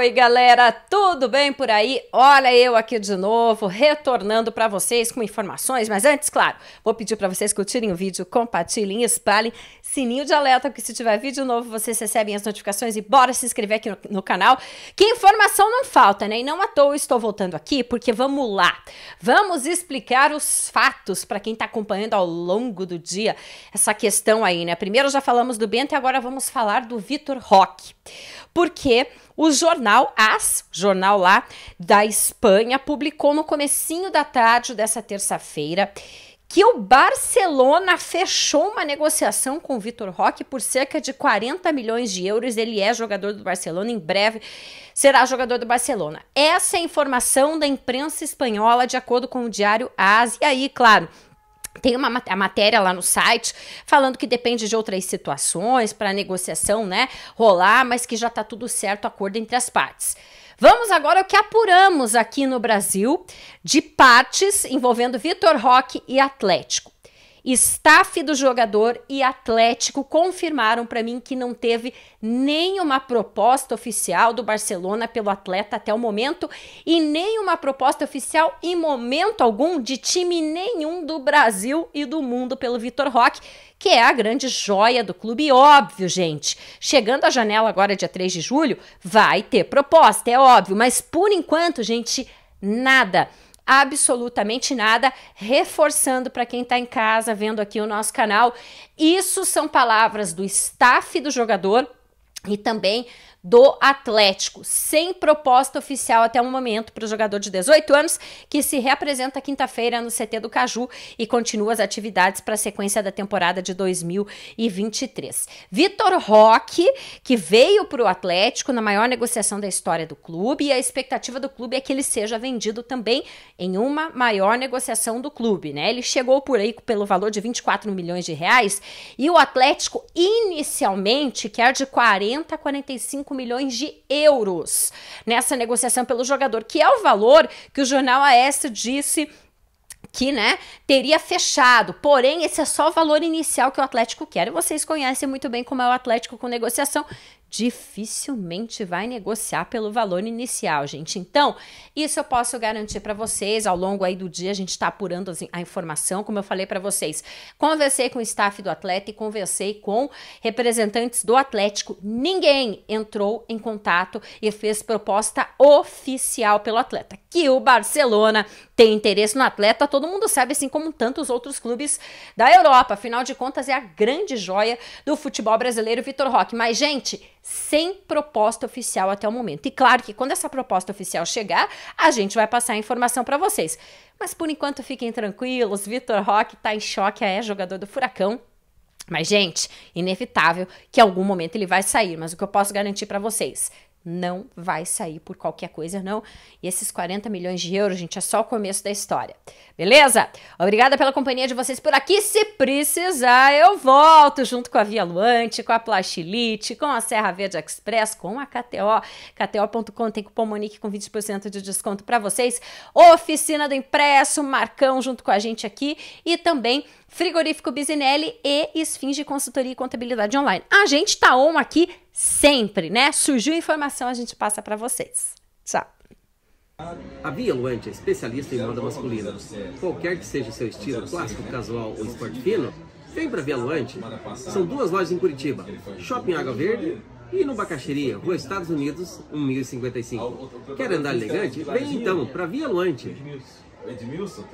Oi, galera, tudo bem por aí? Olha eu aqui de novo, retornando para vocês com informações, mas antes, claro, vou pedir para vocês curtirem o vídeo, compartilhem, espalhem, sininho de alerta, porque se tiver vídeo novo, vocês recebem as notificações e bora se inscrever aqui no, no canal, que informação não falta, né? E não à toa estou voltando aqui, porque vamos lá. Vamos explicar os fatos para quem está acompanhando ao longo do dia essa questão aí, né? Primeiro já falamos do Bento e agora vamos falar do Vitor Roque. Porque o jornal AS, jornal lá da Espanha, publicou no comecinho da tarde dessa terça-feira que o Barcelona fechou uma negociação com o Vitor Roque por cerca de 40 milhões de euros. Ele é jogador do Barcelona, em breve será jogador do Barcelona. Essa é a informação da imprensa espanhola, de acordo com o diário AS. E aí, claro, tem uma a matéria lá no site falando que depende de outras situações para a negociação, né, rolar, mas que já está tudo certo, acordo entre as partes. Vamos agora ao que apuramos aqui no Brasil de partes envolvendo Vitor Roque e Atlético. Staff do jogador e Atlético confirmaram para mim que não teve nenhuma proposta oficial do Barcelona pelo atleta até o momento e nenhuma proposta oficial em momento algum de time nenhum do Brasil e do mundo pelo Vitor Roque, que é a grande joia do clube, óbvio, gente. Chegando à janela agora, dia 3 de julho, vai ter proposta, é óbvio, mas por enquanto, gente, nada absolutamente nada. Reforçando para quem está em casa vendo aqui o nosso canal, isso são palavras do staff do jogador e também do Atlético, sem proposta oficial até o momento para o jogador de 18 anos, que se reapresenta quinta-feira no CT do Caju e continua as atividades para a sequência da temporada de 2023. Vitor Roque, que veio para o Atlético na maior negociação da história do clube, e a expectativa do clube é que ele seja vendido também em uma maior negociação do clube, né? Ele chegou por aí pelo valor de 24 milhões de reais e o Atlético inicialmente quer é de 40 a 45 5 milhões de euros nessa negociação pelo jogador, que é o valor que o jornal AS disse que, né, teria fechado. Porém, esse é só o valor inicial que o Atlético quer. E vocês conhecem muito bem como é o Atlético com negociação dificilmente vai negociar pelo valor inicial, gente. Então, isso eu posso garantir para vocês. Ao longo aí do dia, a gente está apurando a informação, como eu falei para vocês. Conversei com o staff do atleta e conversei com representantes do Atlético. Ninguém entrou em contato e fez proposta oficial pelo atleta. Que o Barcelona tem interesse no atleta, todo mundo sabe, assim como tantos outros clubes da Europa. Afinal de contas, é a grande joia do futebol brasileiro, Vitor Roque. Mas, gente, sem proposta oficial até o momento. E claro que quando essa proposta oficial chegar, a gente vai passar a informação para vocês. Mas por enquanto fiquem tranquilos, Vitor Roque está em choque, é jogador do Furacão. Mas gente, inevitável que em algum momento ele vai sair, mas o que eu posso garantir para vocês, não vai sair por qualquer coisa, não. E esses 40 milhões de euros, gente, é só o começo da história. Beleza? Obrigada pela companhia de vocês por aqui. Se precisar, eu volto junto com a Via Luante, com a Plastilite, com a Serra Verde Express, com a KTO. KTO.com tem cupom Monique com 20% de desconto para vocês. Oficina do Impresso, Marcão junto com a gente aqui e também Frigorífico Bisinelli e Esfinge Consultoria e Contabilidade Online. A gente tá on aqui sempre, né? Surgiu informação, a gente passa para vocês. Tchau. A Via Luante é especialista em moda masculina. Qualquer que seja o seu estilo, clássico, casual ou esporte fino, vem para Via Luante. São duas lojas em Curitiba, Shopping Água Verde e no Bacaxeria, Rua Estados Unidos, 1055. Quer andar elegante? Vem então para Via Luante. Edmilson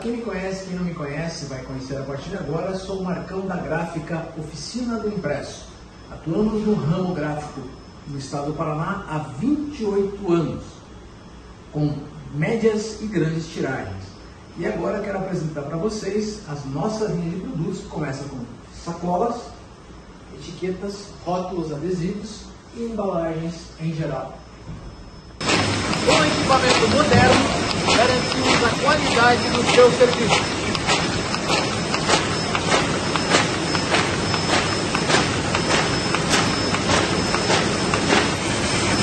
para quem me conhece, quem não me conhece, vai conhecer a partir de agora, sou o Marcão da Gráfica Oficina do Impresso. Atuamos no ramo gráfico no estado do Paraná há 28 anos, com médias e grandes tiragens. E agora quero apresentar para vocês as nossas linhas de produtos, que começam com sacolas, etiquetas, rótulos, adesivos e embalagens em geral. Um equipamento moderno garantimos a qualidade do seu serviço.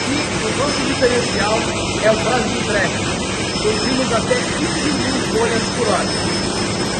E o nosso diferencial é o prazo de entrega. Produzimos até 15 mil folhas por hora.